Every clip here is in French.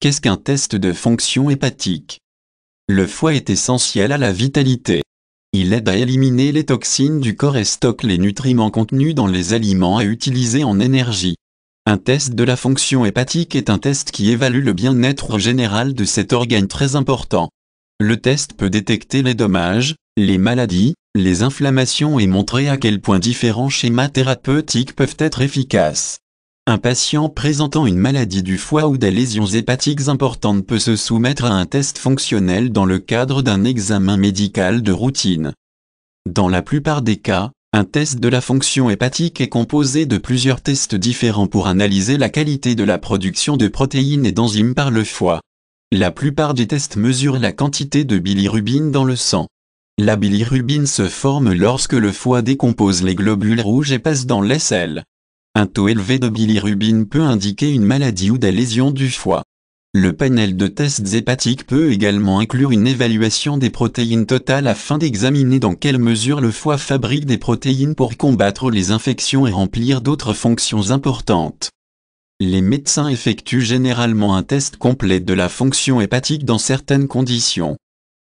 Qu'est-ce qu'un test de fonction hépatique Le foie est essentiel à la vitalité. Il aide à éliminer les toxines du corps et stocke les nutriments contenus dans les aliments à utiliser en énergie. Un test de la fonction hépatique est un test qui évalue le bien-être général de cet organe très important. Le test peut détecter les dommages, les maladies, les inflammations et montrer à quel point différents schémas thérapeutiques peuvent être efficaces. Un patient présentant une maladie du foie ou des lésions hépatiques importantes peut se soumettre à un test fonctionnel dans le cadre d'un examen médical de routine. Dans la plupart des cas, un test de la fonction hépatique est composé de plusieurs tests différents pour analyser la qualité de la production de protéines et d'enzymes par le foie. La plupart des tests mesurent la quantité de bilirubine dans le sang. La bilirubine se forme lorsque le foie décompose les globules rouges et passe dans les un taux élevé de bilirubine peut indiquer une maladie ou des lésions du foie. Le panel de tests hépatiques peut également inclure une évaluation des protéines totales afin d'examiner dans quelle mesure le foie fabrique des protéines pour combattre les infections et remplir d'autres fonctions importantes. Les médecins effectuent généralement un test complet de la fonction hépatique dans certaines conditions.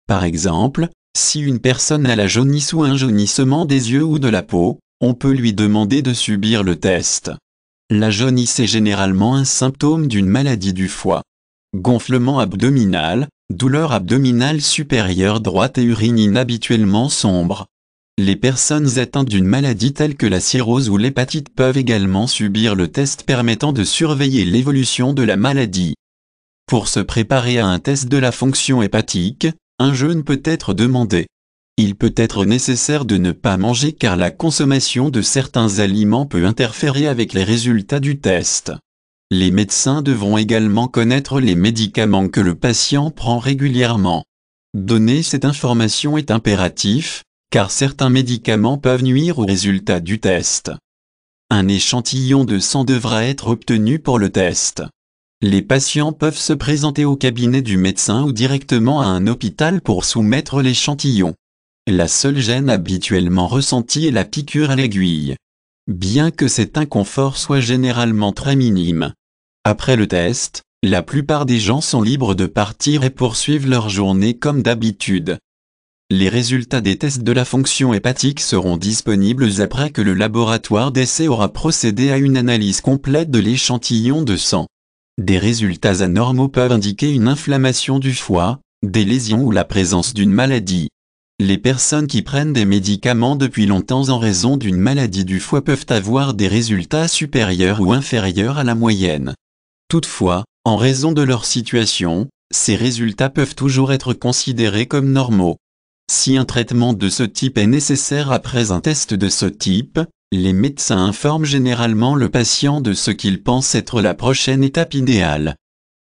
Par exemple, si une personne a la jaunisse ou un jaunissement des yeux ou de la peau, on peut lui demander de subir le test. La jaunisse est généralement un symptôme d'une maladie du foie. Gonflement abdominal, douleur abdominale supérieure droite et urine inhabituellement sombre. Les personnes atteintes d'une maladie telle que la cirrhose ou l'hépatite peuvent également subir le test permettant de surveiller l'évolution de la maladie. Pour se préparer à un test de la fonction hépatique, un jeûne peut être demandé il peut être nécessaire de ne pas manger car la consommation de certains aliments peut interférer avec les résultats du test. Les médecins devront également connaître les médicaments que le patient prend régulièrement. Donner cette information est impératif, car certains médicaments peuvent nuire aux résultats du test. Un échantillon de sang devra être obtenu pour le test. Les patients peuvent se présenter au cabinet du médecin ou directement à un hôpital pour soumettre l'échantillon. La seule gêne habituellement ressentie est la piqûre à l'aiguille. Bien que cet inconfort soit généralement très minime. Après le test, la plupart des gens sont libres de partir et poursuivent leur journée comme d'habitude. Les résultats des tests de la fonction hépatique seront disponibles après que le laboratoire d'essai aura procédé à une analyse complète de l'échantillon de sang. Des résultats anormaux peuvent indiquer une inflammation du foie, des lésions ou la présence d'une maladie. Les personnes qui prennent des médicaments depuis longtemps en raison d'une maladie du foie peuvent avoir des résultats supérieurs ou inférieurs à la moyenne. Toutefois, en raison de leur situation, ces résultats peuvent toujours être considérés comme normaux. Si un traitement de ce type est nécessaire après un test de ce type, les médecins informent généralement le patient de ce qu'ils pensent être la prochaine étape idéale.